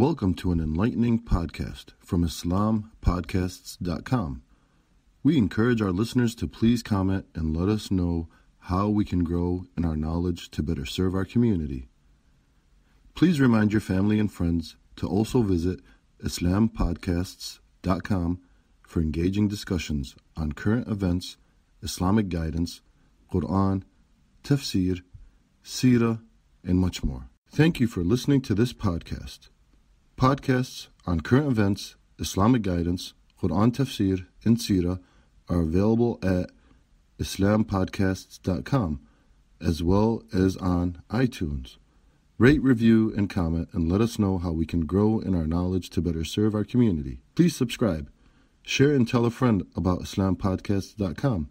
Welcome to an enlightening podcast from IslamPodcasts.com. We encourage our listeners to please comment and let us know how we can grow in our knowledge to better serve our community. Please remind your family and friends to also visit IslamPodcasts.com for engaging discussions on current events, Islamic guidance, Quran, Tafsir, Sirah, and much more. Thank you for listening to this podcast. Podcasts on current events, Islamic guidance, Quran tafsir, and Sira are available at islampodcasts.com as well as on iTunes. Rate, review, and comment, and let us know how we can grow in our knowledge to better serve our community. Please subscribe, share, and tell a friend about IslamPodcasts.com.